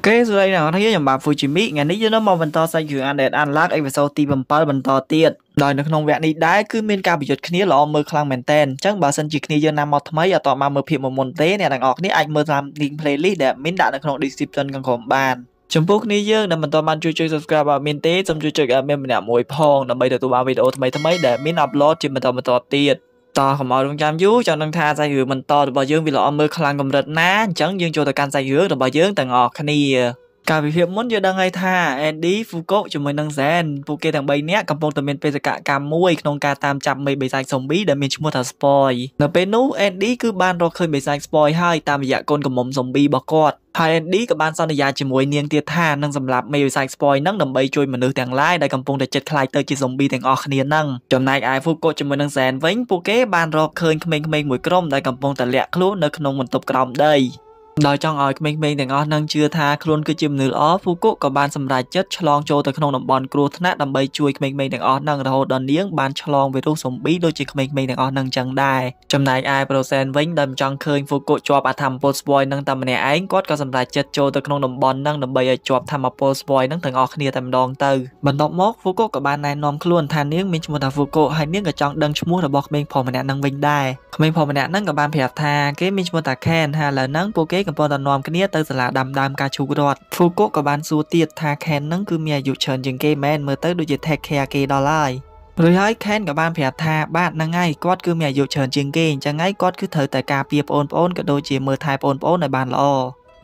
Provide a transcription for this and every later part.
អូខេសួស្តីអ្នកនរខ្ញុំបាទ Fujimi ថ្ងៃនេះយើងនៅមកបន្តសាច់រឿង Undead Unlock អេពីសូតទី7បន្តទៀតដោយនៅក្នុងវគ្គនេះដែរគឺមានការប្រយុទ្ធគ្នាល្អមើលខ្លាំងមែនតើអញ្ចឹងបើសិនជាគ្នាយើងណាមកថ្មីអត់តមកមើលភាពមុនទេអ្នកទាំងអស់គ្នាអាចមើលតាម link playlist ដែលមានដាក់នៅក្នុង description ខាងក្រោមបាន ចំពោះគ្នាយើងដែលមិនទាន់បានជួយជួយ subscribe អត់មានទេសូមជួយចុចអត់មានម្នាក់មួយផងដើម្បីទទួលបានវីដេអូថ្មីៗដែលមាន upload ជាបន្តបន្តទៀតតកុំឲ្យរងចាំយូរចង់ដឹងថាសាច់រឿងបន្តរបស់យើងវាល្អមើលខ្លាំងកម្រិតណាអញ្ចឹងយើងចូលទៅកាន់សាច់រឿងរបស់យើងទាំងអស់គ្នាកាលវិភាគមុនយើងដឹងហើយថា Andy Fuko ជាមួយនឹង Zen ពួកគេទាំង3នាក់កំពុងតែមានបេសកកម្មមួយក្នុងការតាមចាប់មេបិសាច zombie ដែលមានឈ្មោះថា Spoy នៅពេលនោះ Andy គឺបានរកឃើញបិសាច Spoy ហើយតាមរយៈកូនកំមុំ zombie របស់គាត់ហើយ Andy ក៏បានសន្យាជាមួយនាងទៀតថានឹងសម្លាប់មេវិស័យ spoil នឹងដើម្បីជួយមនុស្សទាំងឡាយដែលកំពុងតែចិត្តខ្លាចទៅជា zombie ទាំងអស់គ្នានឹងចំណែកឯ Fuko ជាមួយនឹង Zen វិញពួកគេបានរកឃើញក្មេងៗមួយក្រុមដែលកំពុងតែលាក់ខ្លួននៅក្នុងបន្ទប់ក្រោមដីដោយចង់ឲ្យក្មេងៗទាំងអស់នឹងជឿថាខ្លួនគឺជាមនុស្សល្អពូកុកក៏បានសម្រេចចិត្តឆ្លងចូលទៅក្នុងតំបន់គ្រោះថ្នាក់ដើម្បីជួយក្មេងៗទាំងអស់នឹងរហូតដល់នាងបានឆ្លងវីរុសស៊ុំប៊ីដូចជាក្មេងៗទាំងអស់នឹងចឹងដែរចំណែកឯប្រូសែនវិញដែលមិនចង់ឃើញពូកុកជាប់អាធម្មពលស្វយនឹងតែម្នាក់ឯងគាត់ក៏សម្រេចចិត្តចូលទៅក្នុងតំបន់នឹងដើម្បីឲ្យជាប់ធម្មពលស្វយនឹងទាំងអស់គ្នាតែម្ដងទៅបន្ទាប់មកពូកុកក៏បានណែនាំខ្លួនថានាងមានឈ្មោះថាពូកុកហើយនាងក៏ចង់ដឹងឈ្មោះរបស់ក្មេងប្រុសម្នាក់នឹងវិញដែរក្មេងប្រុសម្នាក់ហ្នឹងក៏បានប្រាប់ថាគេមានឈ្មោះតាខេនហើយឥឡូវហ្នឹងពួកគេកំពុងតែនាំគ្នាទៅសាលាដាំដើមការឈូករត់ហ្វូកូក៏បានសួរទៀតថាខេនហ្នឹងគឺមានអាយុច្រើនជាងគេមែនមើលទៅដូចជា take care គេដល់ហើយរួចហើយខេនក៏បានប្រាប់ថាបាទហ្នឹងហើយគាត់គឺមានអាយុច្រើនជាងគេអញ្ចឹងហើយគាត់គឺត្រូវតែការពារប្អូនប្អូនក៏ដូចជាមើលថែប្អូនប្អូនឲ្យបានល្អ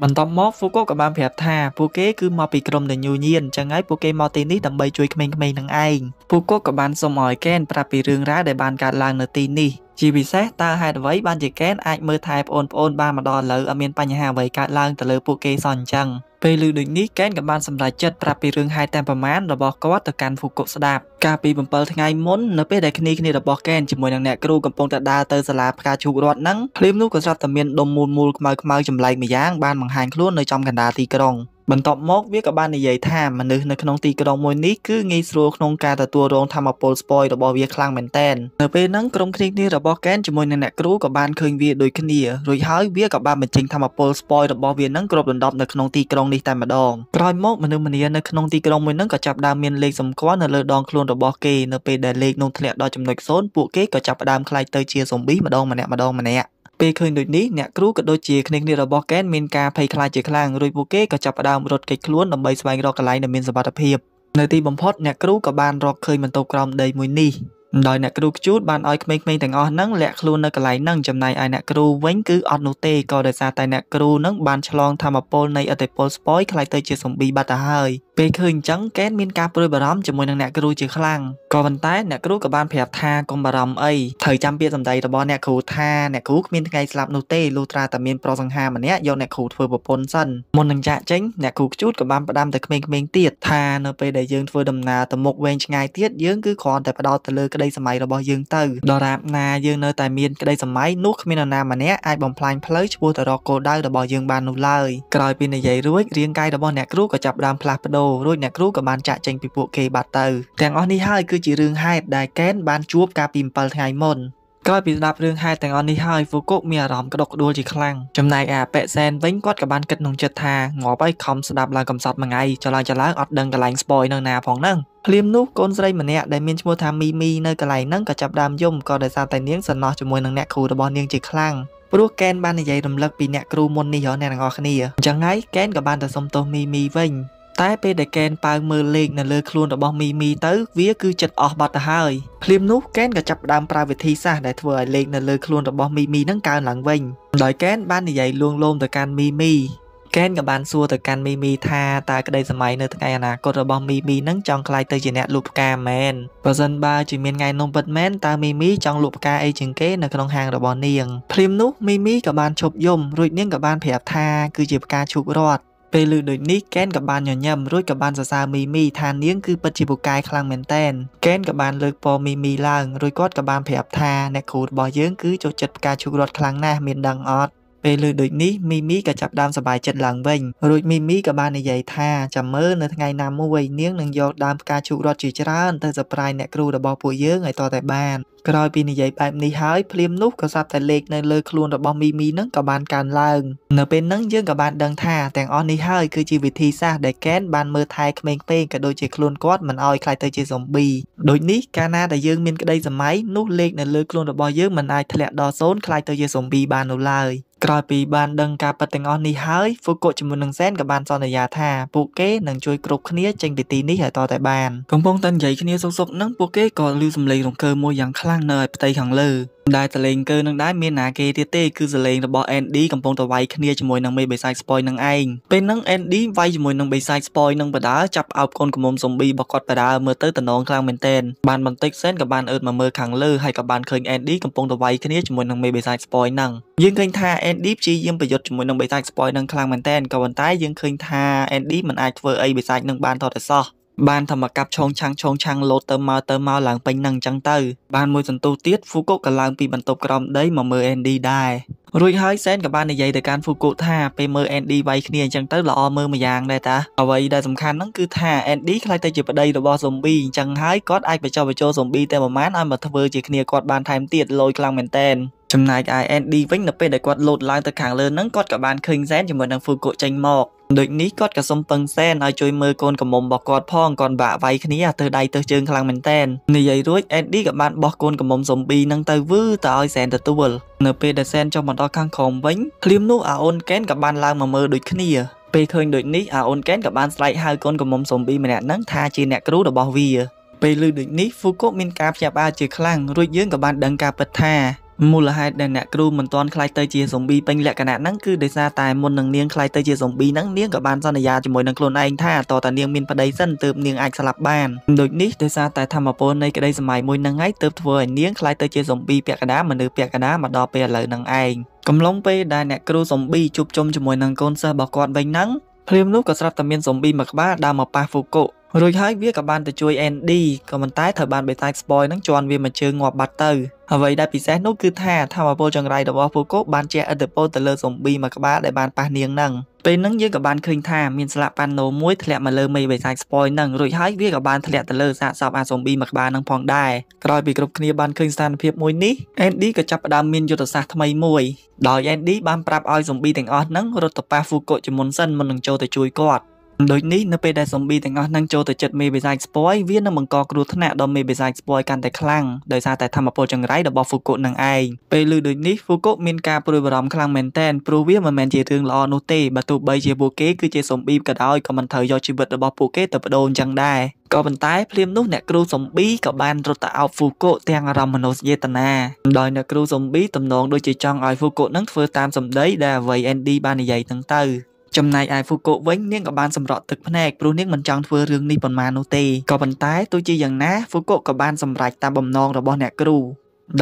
បន្ទាប់មកហ្វូកូក៏បានប្រាប់ថាពួកគេគឺមកពីក្រុមនៅញូញៀនអញ្ចឹងហើយពួកគេមកទីនេះដើម្បីជួយក្មេងៗនឹងឯងពួកគាត់ក៏បានសុំឲ្យកេនប្រាប់ពីរឿងរ៉ាវដែលបានកើតឡើងនៅទីនេះជាពិសេសតើហេតុអ្វីបានជាកេនអាចមើលថែប្អូនៗបានមកដល់ឥឡូវអត់មានបញ្ហាអ្វីកើតឡើងទៅលើពួកគេសោះអញ្ចឹងពេលឮដូចនេះកេនក៏បានសម្រេចចិត្តប្រាប់ពីរឿងហេតុតែប្រមាណរបស់គាត់ទៅកាន់ហ្វូកុស្ដាប់កាលពី7ថ្ងៃមុននៅពេលដែលគ្នាគ្នារបស់កេនជាមួយនឹងអ្នកគ្រូកំពុងតែដើរទៅសាលាផ្កាឈូករត់ហ្នឹងភ្លាមនោះក៏ស្រាប់តែមានដុំមូលមូលខ្មៅខ្មៅចម្លែកម្យ៉ាងបានបង្ហាញខ្លួននៅចំកណ្ដាលទីក្រុងបន្ទាប់មកវាក៏បាននិយាយថាមនុស្សនៅក្នុងទីក្រុងមួយនេះគឺងាយស្រួលក្នុងការទទួលរងធម្មពលស្ពយរបស់វាខ្លាំងមែនតែននៅពេលហ្នឹងក្រុមគ្នាគ្នារបស់កែនជាមួយនឹងអ្នកគ្រូក៏បានឃើញវាដូចគ្នារួចហើយវាក៏បានបញ្ចេញធម្មពលស្ពយរបស់វាហ្នឹងគ្របដណ្ដប់នៅក្នុងទីក្រុងនេះតែម្ដងក្រោយមកមនុស្សម្នានៅក្នុងទីក្រុងមួយហ្នឹងក៏ចាប់ដើមមានលេខសម្គាល់នៅលើដងខ្លួនរបស់គេនៅពេលដែលលេខនោះធ្លាក់ដល់ចំណុច0ពួកគេក៏ចាប់ផ្ដើមខ្លាយទៅជាស៊ុំប៊ីម្ដងម្នាក់ម្ដងម្នាក់ពេលឃើញដូចនេះអ្នកគ្រូក៏ដូចជាគ្នាគ្នារបស់កែនមានការភ័យខ្លាចជាខ្លាំងរួចពួកគេក៏ចាប់ផ្ដើមរត់គេចខ្លួនដើម្បីស្វែងរកកន្លែងដែលមានសុវត្ថិភាពនៅទីបំផុតអ្នកគ្រូក៏បានរកឃើញបន្ទប់ក្រោមដីមួយនេះដោយអ្នកគ្រូខ្ជូតបានឲ្យក្មេងៗទាំងអស់ហ្នឹងលាក់ខ្លួននៅកន្លែងហ្នឹងចំណែកឯអ្នកគ្រូវិញគឺអត់នោះទេក៏ដោយសារតែអ្នកគ្រូហ្នឹងបានឆ្លងធម្មពលនៃអតិពលស្ពយខ្លាយទៅជាសំប៊ីបាត់ទៅហើយពេលឃើញអញ្ចឹងកេនមានការព្រួយបារម្ភជាមួយនឹងអ្នកគ្រូជាខ្លាំងក៏ប៉ុន្តែអ្នកគ្រូក៏បានប្រាប់ថាកុំបារម្ភអីត្រូវចាំពាក្យសម្ដីរបស់អ្នកគ្រូថាអ្នកគ្រូគ្មានថ្ងៃស្លាប់នោះទេលុះត្រាតែមានប្រសង្ហាម្នាក់យកអ្នកគ្រូធ្វើប្រពន្ធសិនមុននឹងចាក់ចេញអ្នកគ្រូខ្ជូតក៏បានផ្ដាំតែក្មេងៗទៀតថានៅពេលដែលយើងធ្វើដំណើរទៅមុខវែងឆ្ងាយទៀតយើងគឺគ្រាន់តែផ្ដោតទៅលើក្តីសម័យរបស់យើងទៅដរាបណាយើងនៅតែមានក្តីសម័យនោះគ្មាននរណាម្នាក់អាចបំផ្លាញផ្លូវឆ្ពោះទៅរកគោលដៅរបស់យើងបាននោះឡើយក្រោយពីនិយាយរួចរាងកាយរបស់អ្នកគ្រូក៏ចាប់ផ្ដើមផ្លាស់ប្ដូរចូលរួចអ្នកគ្រូក៏បានចាក់ចេញពីពួកគេបាត់ទៅទាំងអស់នេះហើយគឺជារឿងហេតុដែលកេនបានជួបកាលពី7ថ្ងៃមុនក្រោយពីស្ដាប់រឿងហេតុទាំងអស់នេះហើយហ្វូកូមានអារម្មណ៍ក្តុកក្តួលជាខ្លាំងចំណែកអាប៉ែសែនវិញគាត់ក៏បានគិតក្នុងចិត្តថាងាប់ហើយខំស្ដាប់ឡើងកំសត់មួយថ្ងៃចឡើងចឡើងអត់ដឹងកន្លែងស្ពយនៅណាផងហ្នឹងភ្លាមនោះកូនស្រីម្នាក់ដែលមានឈ្មោះថាមីមីនៅកន្លែងហ្នឹងក៏ចាប់ដើមយំក៏ដោយសារតែនាងសំណោះជាមួយនឹងអ្នកគ្រូរបស់នាងជាខ្លាំងព្រោះកែនបាននិយាយរំលឹកពីអ្នកគ្រូមុននេះរហអ្នកទាំងអស់គ្នាអញ្ចឹងហើយកែនក៏បានទៅសុំទោសមីមីវិញតែពេលដែលកែនប៉ាវមើលលេខនៅលើខ្លួនរបស់មីមីទៅ វាគឺចិត្តអស់បាត់ទៅហើយភ្លាមនោះកែនក៏ចាប់ផ្ដើមប្រើវិធីសាស្ត្រដែលធ្វើឲ្យលេខនៅលើខ្លួនរបស់មីមីនឹងកើនឡើងវិញដោយកែនបាននិយាយលួងលោមទៅកាន់មីមីកែនក៏បានសួរទៅកាន់មីមីថាតើក្តីសម័យនៅថ្ងៃអនាគតរបស់មីមីនឹងចង់ក្លាយទៅជាអ្នកលក់ផ្កាមែនបើសិនបើជាមានថ្ងៃនោះពិតមែនតើមីមីចង់លក់ផ្កាអីជាងគេនៅក្នុងហាងរបស់នាងភ្លាមនោះមីមីក៏បានឈប់យំរួចនាងក៏បានប្រាប់ថាគឺជាផ្កាឈូករត់ពេលឮដូចនេះកេនក៏បានញញឹមរួចក៏បានសរសើរមីមីថានាងគឺពិតជាពូកែខ្លាំងមែនតែនកេនក៏បានលើកពរមីមីឡើងរួចគាត់ក៏បានប្រាប់ថាអ្នកគ្រូរបស់យើងគឺចូលចិត្តផ្កាឈូករត់ខ្លាំងណាស់មានដឹងអត់ពេលឮដូចនេះមីមីក៏ចាប់ដើមសប្បាយចិត្តឡើងវិញរួចមីមីក៏បាននិយាយថាចាំមើលនៅថ្ងៃណាមួយនាងនឹងយកដើមផ្កាឈូករត់ជាច្រើនទៅសប្រាយអ្នកគ្រូរបស់ពួកយើងឲ្យតតែបានក្រោយពីនិយាយបែបនេះហើយភ្លាមនោះក៏សាប់តែលេខនៅលើខ្លួន របស់មីមីនឹងក៏បានកើនឡើងនៅពេលហ្នឹងយើងក៏បានដឹងថាទាំងអស់នេះហើយគឺជាវិធីសាស្ត្រដែលកែនបានមើលថែក្មេងៗក៏ដូចជាខ្លួនគាត់មិនឲ្យខ្លាចទៅជាស៊ុំប៊ីដូចនេះកាលណាដែលយើងមានក្តីសម័យនោះលេខនៅលើខ្លួន របស់យើងមិនអាចធ្លាក់ដល់សូន្យខ្លាចទៅជាស៊ុំប៊ីបាននោះឡើយក្រោយពីបានដឹងការប៉ັດទាំងអស់នេះហើយហ្វូកូជាមួយនឹងសែនក៏បានសន្យាថាពួកគេនឹងជួយគ្រប់គ្នាចេញពីទីនេះឲ្យតតែបានកំពុងតែនិយាយគ្នាសុកសុកនឹងពួកគេក៏ឮសំឡេងរង្គើមួយយ៉ាងខ្លាំងងនៅឲ្យផ្ទៃខាងលើដែលតលេងកើនឹងដែរមានណាគេទៀតទេ គឺសលេងរបស់ ND កំពុងតវាយគ្នាជាមួយនឹងមេបិសាចស្ពយនឹងឯងពេលហ្នឹង ND វាយជាមួយនឹងបិសាចស្ពយនឹងបដាចាប់អោបកូនកំមុំស៊ុំប៊ីរបស់គាត់បដាមើលទៅតំណងខ្លាំងមែនទែនបានបន្តិចសិនក៏បានអឺតមកមើលខាងលើហើយក៏បានឃើញ ND កំពុងតវាយគ្នាជាមួយនឹងមេបិសាចស្ពយនឹងយើងឃើញថា ND ព្យាយាមប្រយុទ្ធជាមួយនឹងបិសាចស្ពយនឹងខ្លាំងមែនទែនក៏ប៉ុន្តែយើងឃើញថា ND មិនអាចធ្វើអីបិសាចនឹងបានតតទៅសោះបានធម្មកាប់ឆោងឆាំងឆោងឆាំងលោតទៅមកទៅមកឡើងពេញនឹងអញ្ចឹងទៅបានមួយសន្ទុះទៀតហ្វូកូក៏ឡើងពីបន្ទប់ក្រោមដីមកមើលអេនឌីដែររួចហើយសែនក៏បាននិយាយទៅកាន់ហ្វូកូថាពេលមើលអេនឌីវាយគ្នាអញ្ចឹងទៅល្អមើលមួយយ៉ាងដែរតាអ្វីដែលសំខាន់ហ្នឹងគឺថាអេនឌីខ្លាចទៅជាប្តីរបស់ស៊ុំប៊ីអញ្ចឹងហើយគាត់អាចបញ្ចុះបញ្ចូលស៊ុំប៊ីតែប្រហែលឲ្យមកធ្វើជាគ្នាគាត់បានថែមទៀតលយខ្លាំងមែនតែនចំណែក IND វិញនៅពេលដែលគាត់លោតឡើងទៅខាងលើហ្នឹងគាត់ក៏បានឃើញសែនជាមួយនឹងហ្វូកូចេញមកដូចនេះគាត់ក៏សុំពឹងសែនឲ្យជួយមើលកូនកំមុំរបស់គាត់ផងគាត់បាក់វាយគ្នាទៅដៃទៅជើងខ្លាំងមែនតែននិយាយរួចអេឌីក៏បានបោះកូនកំមុំស៊ុំប៊ីនឹងទៅវឺទៅឲ្យសែនទទួលនៅពេលដែលសែនចុះមកដល់ខាងក្រោមវិញភ្លាមនោះអាអូនកែនក៏បានឡើងមកមើលដូចគ្នាពេលឃើញដូចនេះអាអូនកែនក៏បានស្រែកហៅកូនកំមុំស៊ុំប៊ីម្នាក់នឹងថាជាអ្នកគ្រូរបស់វាពេលឮដូចនេះហ្វូកូមានការព្យាបាលជាខ្លាំងរួចយើងក៏បានដឹងការពិតថាមូលហេតុដែលអ្នកគ្រូមិនទាន់ខ្លាយទៅជាស៊ុំប៊ីពេញលក្ខណៈហ្នឹងគឺដោយសារតែមុននឹងនាងខ្លាយទៅជាស៊ុំប៊ីហ្នឹងនាងក៏បានសន្យាជាមួយនឹងខ្លួនឯងថាតើតានាងមានប្តីសិនទើបនាងអាចស្លាប់បានដូចនេះដោយសារតែធម្មពលនៃក្តីសម័យមួយហ្នឹងហើយទើបធ្វើឲ្យនាងខ្លាយទៅជាស៊ុំប៊ីពាក់កណ្ដាលមនុស្សពាក់កណ្ដាលមកដល់ពេលឥឡូវហ្នឹងឯងកំឡុងពេលដែលអ្នកគ្រូស៊ុំប៊ីជួបជុំជាមួយនឹងកូនសិស្សរបស់គាត់វិញហ្នឹងភ្លាមនោះក៏ស្រាប់តែមានស៊ុំប៊ីមួយក្បាលដើរមកប៉ះហ្វូកូរួចហើយវាក៏បានទៅជួយ ND ក៏ប៉ុន្តែត្រូវបានបេសាច់ស្បយនឹងជន់វាមួយជើងងាប់បាត់ទៅអ្វីដែលពិសេសនោះគឺថាធម្មពលចង្រៃរបស់ហ្វូកូបានជះឥទ្ធិពលទៅលើស៊ុំប៊ីមួយក្បាលដែលបានប៉ះនាងនឹងពេលហ្នឹងយើងក៏បានឃើញថាមានស្លាកប៉ាណូមួយធ្លាក់មកលើមេបិសាចស្ប៉យហ្នឹងរួចហើយវាក៏បានធ្លាក់ទៅលើសាកសពអាស៊ុំប៊ីមួយក្បាលហ្នឹងផងដែរក្រោយពីគ្រប់គ្នាបានឃើញស្ថានភាពមួយនេះ Andy ក៏ចាប់ផ្ដើមមានយុទ្ធសាស្ត្រថ្មីមួយដោយ Andy បានប្រាប់ឲ្យស៊ុំប៊ីទាំងអស់ហ្នឹងរត់ទៅប៉ះ Fuko ជាមុនសិនមុននឹងចូលទៅជួយគាត់ដូចនេះនៅពេលដែលស៊ុំប៊ីទាំងអស់នឹងចូលទៅជិតមេបេសាយស្ពយវានឹងបង្កគ្រោះថ្នាក់ដល់មេបេសាយស្ពយកាន់តែខ្លាំងដោយសារតែធម្មពលចង្រៃរបស់ហ្វូកូនឹងឯងពេលឮដូចនេះហ្វូកូមានការព្រួយបារម្ភខ្លាំងមែនទែនព្រោះវាមិនមែនជារឿងល្អនោះទេបើទោះបីជាពួកគេគឺជាស៊ុំប៊ីក៏ដោយក៏មិនត្រូវយកជីវិតរបស់ពួកគេទៅបដូរអញ្ចឹងដែរក៏ប៉ុន្តែភ្លាមនោះអ្នកគ្រូសំប៊ីក៏បានរត់ទៅអោបហ្វូកូទាំងអារម្មណ៍មនោសញ្ចេតនាដោយអ្នកគ្រូសំប៊ីទំនងដូចជាចង់ឲ្យហ្វូកូនឹងធ្វើតាមសម្ដីដែលអ្វីអេនឌីបាននិយាយទាំងទៅចំណែកឯហ្វូកូវិញនាងក៏បានសម្រក់ទឹកភ្នែកព្រោះនាងមិនចង់ធ្វើរឿងនេះប៉ុន្មាននោះទេក៏ប៉ុន្តែទោះជាយ៉ាងណាហ្វូកូក៏បានសម្រេចតាមបំណងរបស់អ្នកគ្រូ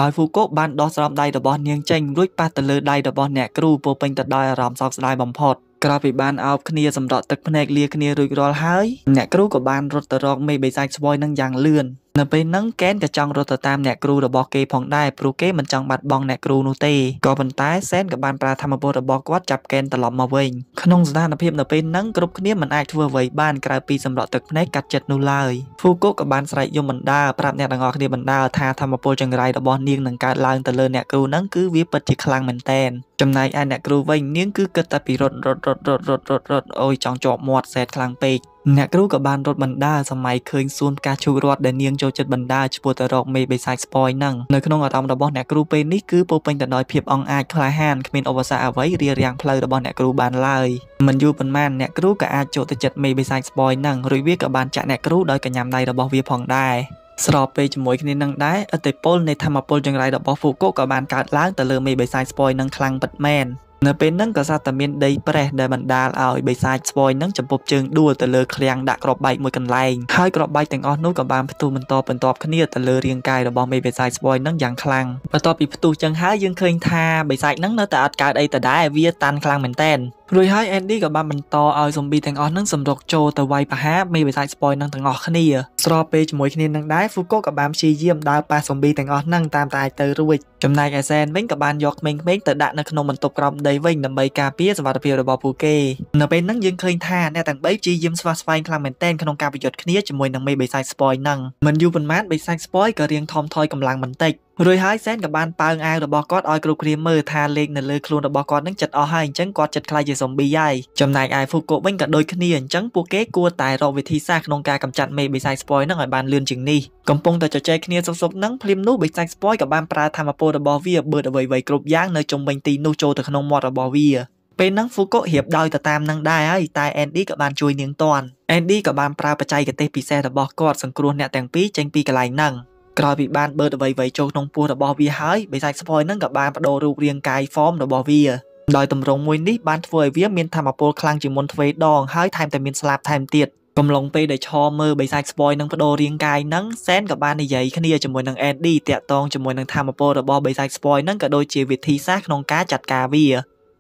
ដោយហ្វូកូបានដោះស្រង់ដៃរបស់នាងចេញរួចប៉ះទៅលើដៃរបស់អ្នកគ្រូពោពេញទៅដោយអារម្មណ៍សោកស្ដាយបំផុតក្រោយពីបានអោបគ្នាសម្រក់ទឹកភ្នែកលាគ្នារួចរាល់ហើយអ្នកគ្រូក៏បាន រត់ទៅរកមេបិសាចស្វយនឹងយ៉ាងលឿននៅពេលហ្នឹងកេនក៏ចង់រត់ទៅតាមអ្នកគ្រូរបស់គេផងដែរព្រោះគេមិនចង់បាត់បង់អ្នកគ្រូនោះទេក៏ប៉ុន្តែសែនក៏បានប្រើធម្មពលរបស់គាត់ចាប់កេនត្រឡប់មកវិញក្នុងស្ថានភាពនៅពេលហ្នឹងគ្រប់គ្នាមិនអាចធ្វើអ្វីបានក្រៅពីសម្រក់ទឹកភ្នែកកាត់ចិត្តនោះឡើយហ្វូកូក៏បានស្រែកយំបណ្ដាប្រាប់អ្នកទាំងអស់គ្នាបណ្ដាថាធម្មពលចង្រៃរបស់នាងនឹងកើតឡើងទៅលើអ្នកគ្រូហ្នឹងគឺវាពិតជាខ្លាំងមែនតែនចំណែកឯអ្នកគ្រូវិញនាងគឺគិតតែពីរត់រត់រត់រត់រត់រត់រត់អូយចង់ជាប់មាត់សែតខ្លាំងពេកអ្នកគ្រូក៏បានរត់បណ្ដាសម័យឃើញសួនផ្កាឈូករត់ដែលនាងចូលចិត្តបណ្ដាឈ្មោះទៅរកមេបិសាចស្ពយហ្នឹងនៅក្នុងអារម្មណ៍របស់អ្នកគ្រូពេលនេះគឺពោពេញទៅដោយភាពអង្អាចក្លាហានគ្មានឧបសគ្គអ្វីរារាំងផ្លូវរបស់អ្នកគ្រូបានឡើយមិនយូរប៉ុន្មានអ្នកគ្រូក៏អាចចូលទៅចិត្តមេបិសាចស្ពយហ្នឹងរួចវាក៏បានចាក់អ្នកគ្រូដោយកញ្ញាំដៃរបស់វាផងដែរស្របពេលជាមួយគ្នានឹងដែរឥទ្ធិពលនៃធម្មពលចង្រៃរបស់ហ្វូកូក៏បានកើតឡើងទៅលើមេបិសាចស្ពយនឹងខ្លាំងពិតមែននៅពេលហ្នឹងក៏សត្វតែមានដីប្រេះដែលបណ្ដាលឲ្យបិសាចស្វយនឹងចំពប់ជើងដួលទៅលើឃ្លាំងដាក់ក្របបែកមួយកន្លែងហើយក្របបែកទាំងអស់នោះក៏បានផ្ទុះបន្តបន្ទាប់គ្នាទៅលើរាងកាយរបស់មេបិសាចស្វយនឹងយ៉ាងខ្លាំងបន្ទាប់ពីផ្ទុះចឹងហើយយើងឃើញថាបិសាចនឹងនៅតែអត់កើតអីទៅដែរវាតាន់ខ្លាំងមែនតែនរួចហើយ Andy ក៏បានបន្តឲ្យស៊ុំប៊ីទាំងអស់នឹងសម្រុកចូលទៅវាយប្រហារមេបិសាច spoil នឹងទាំងអស់គ្នាស្របពេលជាមួយគ្នានឹងដែរ Fuko ក៏បានព្យាយាមដើរប៉ះស៊ុំប៊ីទាំងអស់នឹងតាមតែអាចទៅរួចចំណែកឯ Sen វិញក៏បានយកក្មេងៗទៅដាក់នៅក្នុងបន្ទប់ក្រោមដីវិញដើម្បីការពារសុវត្ថិភាពរបស់ពួកគេនៅពេលហ្នឹងយើងឃើញថាអ្នកទាំង3ព្យាយាមស្វាស្វែងខ្លាំងមែនទែនក្នុងការប្រយុទ្ធគ្នាជាមួយនឹងមេបិសាច spoil នឹងមិនយូរប៉ុន្មានបិសាច spoil ក៏រៀងថមថយកម្លាំងបន្តិចរួចហើយសែនក៏បានប៉ើងអាវរបស់គាត់ឲ្យគ្រប់គ្នាមើលថាលេខនៅលើខ្លួនរបស់គាត់នឹងចិត្តអស់ហើយអញ្ចឹងគាត់ចិត្តខ្លាចជាស៊ុំប៊ីហើយចំណែកឯហ្វូកូវិញក៏ដូចគ្នាអញ្ចឹងពួកគេគួរតែរកវិធីសាស្ត្រក្នុងការកម្ចាត់មេបិសាចស្ពយនឹងឲ្យបានលឿនជាងនេះកំពុងតែជជែកគ្នាសុកសុកនឹងភ្លាមនោះបិសាចស្ពយក៏បានប្រើធម្មពលរបស់វាបឺតអ្វីៗគ្រប់យ៉ាងនៅជុំវិញទីនោះចូលទៅក្នុងមាត់របស់វាពេលហ្នឹងហ្វូកូរៀបដោយទៅតាមនឹងដែរហើយតែអេនឌីក៏បានជួយនាងតាន់អេនឌីក៏បានប្រើបច្ចេកទេសពិសេសរបស់គាត់សង្គ្រោះអ្នកទាំងពីរចេញពីកន្លែងហ្នឹងក្រោយពីបានបឺតអ្វីៗចូលក្នុងពោះរបស់វាហើយបិសាចស្ពយនឹងក៏បានបដូររូបរាងកាយ form របស់វាដោយទម្រង់មួយនេះបានធ្វើឲ្យវាមានធម្មពលខ្លាំងជាងមុនទ្វេដងហើយថែមទាំងមានស្លាប់ថែមទៀតកំឡុងពេលដែលឈរមើលបិសាចស្ពយនឹងបដូររាងកាយនឹងសែនក៏បាននិយាយគ្នាជាមួយនឹងអេនឌីតាក់ទងជាមួយនឹងធម្មពលរបស់បិសាចស្ពយនឹងក៏ដូចជាវិធីសាស្ត្រក្នុងការចាត់ការវា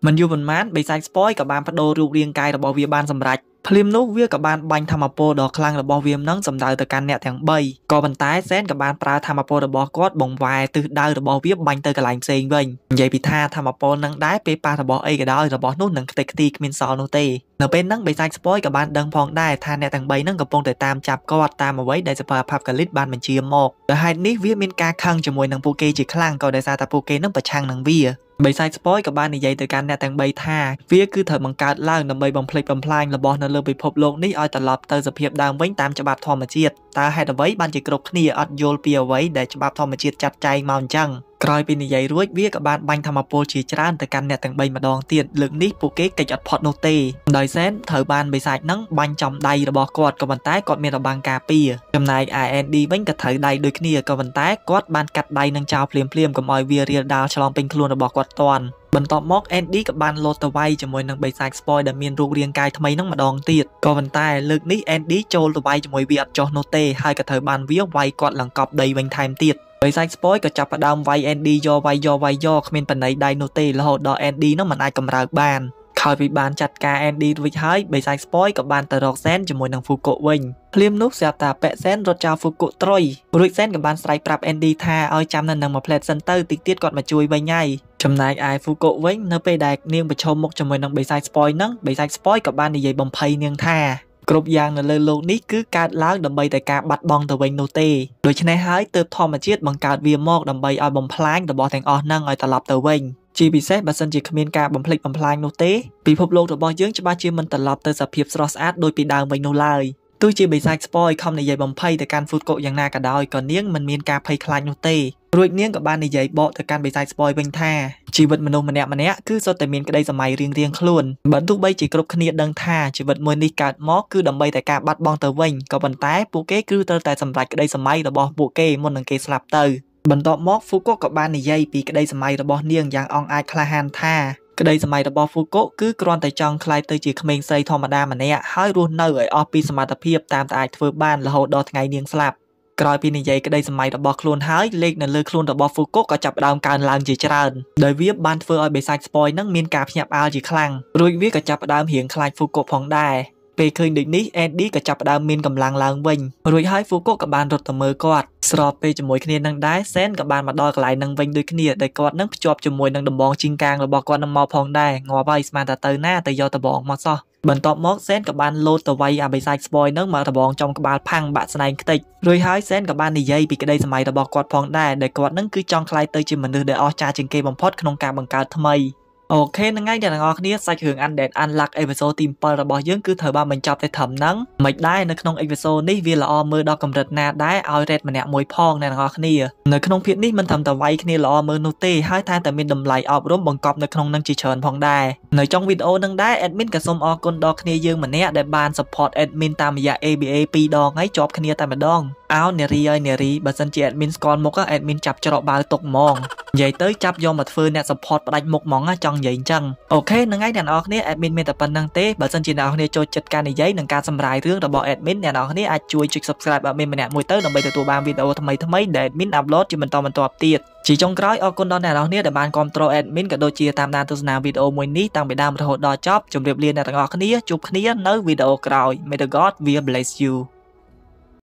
មិនយូរប៉ុន្មានបិសាចស្ពយក៏បានបដូររូបរាងកាយរបស់វាបានសម្រេចភ្លាមនោះវាក៏បានបាញ់ធម្មពលដ៏ខ្លាំងរបស់វាមនឹងសម្ដៅទៅកាន់អ្នកទាំង3ក៏ប៉ុន្តែសែនក៏បានប្រើធម្មពលរបស់គាត់បង្វែរទិសដៅរបស់វាបាញ់ទៅកន្លែងផ្សេងវិញនិយាយពីថាធម្មពលនឹងដែរពេលប៉ះរបស់អីក៏ដោយរបស់នោះនឹងខ្ទេចខ្ទីគ្មានសល់នោះទេនៅពេលហ្នឹងបិសាចស្ពយក៏បានដឹងផងដែរថាអ្នកទាំង3ហ្នឹងកំពុងតែតាមចាប់គាត់តាមអ្វីដែលសិភើអាផាប់កាលីតបានបញ្ជាមកដោយហេតុនេះវាមានការខឹងជាមួយនឹងពួកគេជាខ្លាំងក៏ដោយសារតែពួកគេនឹងប្រឆាំងនឹងវាបិសាចស្ពយក៏បាននិយាយទៅកាន់អ្នកទាំង3ថាវាគឺត្រូវបង្កើតឡើងដើម្បីបំផ្លិចបំផ្លាញរបស់នៅលើពិភពលោកនេះឲ្យត្រឡប់ទៅសភាពដើមវិញតាមច្បាប់ធម្មជាតិតើហេតុអ្វីបានជាគ្រប់គ្នាអត់យល់ពីអ្វីដែលច្បាប់ធម្មជាតិចាត់ចែងមកអញ្ចឹងក្រោយពីនិយាយរួចវាក៏បានបាញ់ធម្មពលជាច្រើនទៅកាន់អ្នកទាំង3ម្ដងទៀតលើកនេះពួកគេកិច្ចអត់ផុតនោះទេដោយសែនត្រូវបានបិសាចនឹងបាញ់ចំដៃរបស់គាត់ក៏ប៉ុន្តែគាត់មានរបាំងការពារចំណែក IND វិញក៏ត្រូវដៃដូចគ្នាក៏ប៉ុន្តែគាត់បានកាត់ដៃនឹងចោលភ្លាមភ្លាមកុំឲ្យវារាលដាលឆ្លងពេញខ្លួនរបស់គាត់តាន់បន្ទាប់មក Andy ក៏បានលោតទៅវាយជាមួយនឹងបិសាច spoil ដែលមានរូបរាងកាយថ្មីនឹងម្ដងទៀតក៏ប៉ុន្តែលើកនេះ Andy ចូលទៅវាយជាមួយវាអត់ចោះនោះទេហើយក៏ត្រូវបានវាវាយគាត់ឡើងកប់ដីវិញថែមទៀតដោយសាច់ស្ពយក៏ចាប់ផ្ដើមវាយ ND យកវាយយកវាយយកគ្មានបណៃដៃនោះទេរហូតដល់ ND នោះមិនអាចកម្រើកបានក្រោយពីបានចាត់ការ ND រួចហើយបេសាយស្ពយក៏បានទៅរកសែនជាមួយនឹងហ្វូកូវិញភ្លាមនោះស្រាប់តាប៉ែសែនរត់ចោលហ្វូកូត្រុយរួចសែនក៏បានស្រែកប្រាប់ ND ថាឲ្យចាំនៅនឹងមួយផ្លែតសិនទៅតិចទៀតគាត់មកជួយវិញហើយចំណែកឯហ្វូកូវិញនៅពេលដែល នាងប្រឈមមុខជាមួយនឹងបេសាយស្ពយហ្នឹងបេសាយស្ពយក៏បាននិយាយបំភ័យនាងថាគ្រប់យ៉ាងនៅលើโลกនេះគឺកើតឡើងដើម្បីតែការបាត់បង់ទៅវិញនោះទេដូច្នេះហើយទើបធម្មជាតិបង្កើតវាមកដើម្បីឲ្យបំផ្លាញរបស់ទាំងអស់ហ្នឹងឲ្យត្រឡប់ទៅវិញជាពិសេសបើសិនជាគ្មានការបំផ្លិចបំផ្លាញនោះទេពិភពលោករបស់យើងច្បាស់ជាមិនត្រឡប់ទៅសភាពស្រស់ស្អាតដោយពីដើមវិញនោះឡើយទោះជាបិសាចស្ពយខំនិយាយបំភ័យទៅកាន់ហ្វូតកុកយ៉ាងណាក៏ដោយក៏នាងមិនមានការភ័យខ្លាចនោះទេរួចនាងក៏បាននិយាយបកទៅកាន់បិសាចស្ពយវិញថាជីវិតមនុស្សម្នាក់ម្នាក់គឺសុទ្ធតែមានក្តីសម័យរៀងរៀងខ្លួនបើទោះបីជាគ្រប់គ្នាដឹងថាជីវិតមួយនេះកើតមកគឺដើម្បីតែការបាត់បង់ទៅវិញក៏ប៉ុន្តែពួកគេគឺត្រូវតែសម្រេចក្តីសម័យរបស់ពួកគេមុននឹងគេស្លាប់ទៅបន្ទាប់មកហ្វូកុកក៏បាននិយាយពីក្តីសម័យរបស់នាងយ៉ាងអង់អាចក្លាហានថាក្តីសម័យរបស់ហ្វូកូគឺគ្រាន់តែចង់ក្លាយទៅជាក្មេងស្រីធម្មតាម្នាក់ហើយរស់នៅឲ្យអស់ពីសមត្ថភាពតាមដែលអាចធ្វើបានរហូតដល់ថ្ងៃនាងស្លាប់ក្រោយពីនិយាយក្តីសម័យរបស់ខ្លួនហើយលេខនៅលើខ្លួនរបស់ហ្វូកូក៏ចាប់ផ្ដើមកើនឡើងជាច្រើនដោយវាបានធ្វើឲ្យបេសាច់ស្ពយនឹងមានការភ្ញាក់ផ្អើលជាខ្លាំងរួចវាក៏ចាប់ផ្ដើមរៀងខ្លាចហ្វូកូផងដែរពេលឃើញដូចនេះអេនឌីក៏ចាប់ផ្ដើមមានកម្លាំងឡើងវិញរួចហើយហ្វូកូក៏បានរត់ទៅមើលគាត់ស្របពេលជាមួយគ្នានឹងដែរសែនក៏បានមកដល់កន្លែងនឹងវិញដូចគ្នាដែលគាត់នឹងភ្ជាប់ជាមួយនឹងដំបងជីងកាងរបស់គាត់នឹងមកផងដែរងាប់ហើយស្មានតែទៅណាទៅយកដបងមកសោះបន្ទាប់មកសែនក៏បានលោតទៅវាយអាបិសាចស្បយនឹងមកដបងចំក្បាលផាំងបាក់ស្នែងខ្ទេចរួចហើយសែនក៏បាននិយាយពីក្តីសម័យរបស់គាត់ផងដែរដែលគាត់នឹងគឺចង់ខ្លាយទៅជាមនុស្សដែលអស្ចារ្យជាងគេបំផុតក្នុងការបង្កើតថ្មីអូខេថ្ងៃនេះអ្នកនរគ្នាសាច់រឿង Undead Unluck អេពីសូតទី7របស់យើងគឺត្រូវបានបញ្ចប់តែត្រឹមហ្នឹងមិនដែរនៅក្នុងអេពីសូតនេះវាល្អមើលដល់កម្រិតណាដែរឲ្យ rate ម្នាក់មួយផងអ្នកនរគ្នានៅក្នុងភាគនេះមិនត្រឹមតែវាយគ្នាល្អមើលនោះទេហើយថែមទាំងមានតម្លៃអប់រំបង្កប់នៅក្នុងនឹងជាច្រើនផងដែរនៅចុងវីដេអូនឹងដែរ admin ក៏សូមអរគុណដល់គ្នាយើងម្នាក់ដែលបាន support admin តាមរយៈ ABA 2ដងហើយជាប់គ្នាតែម្ដងអោនារីហើយនារីបើសិនជា admin ស្គាល់មុខ admin ចាប់ច្រកបាវទុកហ្មងនិយាយទៅចាប់យកមកធ្វើអ្នក support ផ្ដាច់មុខហ្មងចង់និយាយអញ្ចឹងអូខេហ្នឹងហើយអ្នកនរគ្នា admin មានតែប៉ុណ្្នឹងទេបើសិនជាអ្នកនរគ្នាចូលចិត្តការនិយាយនិងការសម្រាយរឿងរបស់ admin អ្នកនរគ្នាអាចជួយចុច subscribe ឲ្យមានម្នាក់មួយទៅដើម្បីទទួលបានវីដេអូថ្មីៗដែល admin upload ជាបន្តបន្ទាប់ទៀតជាចុងក្រោយអរគុណដល់អ្នកនរគ្នាដែលបានគ្រប់គ្រង admin ក៏ដូចជាតាមដានទស្សនាវីដេអូមួយនេះតាំងពីដើមរហូតដល់ចប់ជម្រាបលាអ្នកទាំងអស់គ្នាជួបគ្នានៅវីដេអូក្រោយ May the God will bless you